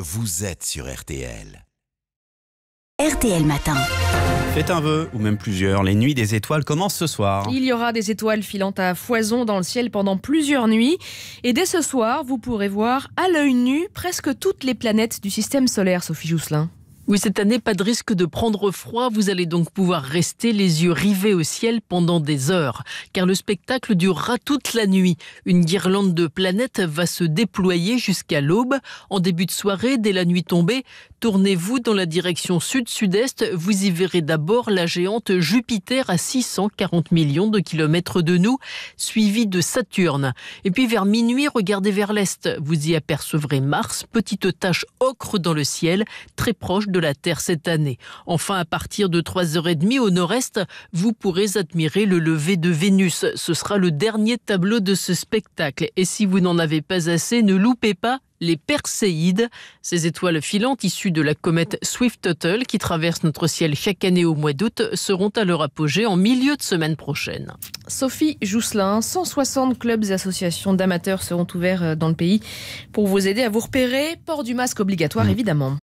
Vous êtes sur RTL. RTL Matin. Faites un vœu, ou même plusieurs. Les nuits des étoiles commencent ce soir. Il y aura des étoiles filant à foison dans le ciel pendant plusieurs nuits. Et dès ce soir, vous pourrez voir à l'œil nu presque toutes les planètes du système solaire, Sophie Jousselin. Oui, cette année, pas de risque de prendre froid. Vous allez donc pouvoir rester les yeux rivés au ciel pendant des heures, car le spectacle durera toute la nuit. Une guirlande de planètes va se déployer jusqu'à l'aube. En début de soirée, dès la nuit tombée, tournez-vous dans la direction sud-sud-est. Vous y verrez d'abord la géante Jupiter à 640 millions de kilomètres de nous, suivie de Saturne. Et puis vers minuit, regardez vers l'est. Vous y apercevrez Mars, petite tache ocre dans le ciel, très proche de la Terre cette année. Enfin, à partir de 3h30 au nord-est, vous pourrez admirer le lever de Vénus. Ce sera le dernier tableau de ce spectacle. Et si vous n'en avez pas assez, ne loupez pas les Perséides, ces étoiles filantes issues de la comète Swift-Tuttle qui traverse notre ciel chaque année au mois d'août, seront à leur apogée en milieu de semaine prochaine. Sophie Jousselin, 160 clubs et associations d'amateurs seront ouverts euh, dans le pays pour vous aider à vous repérer. Port du masque obligatoire, mm. évidemment.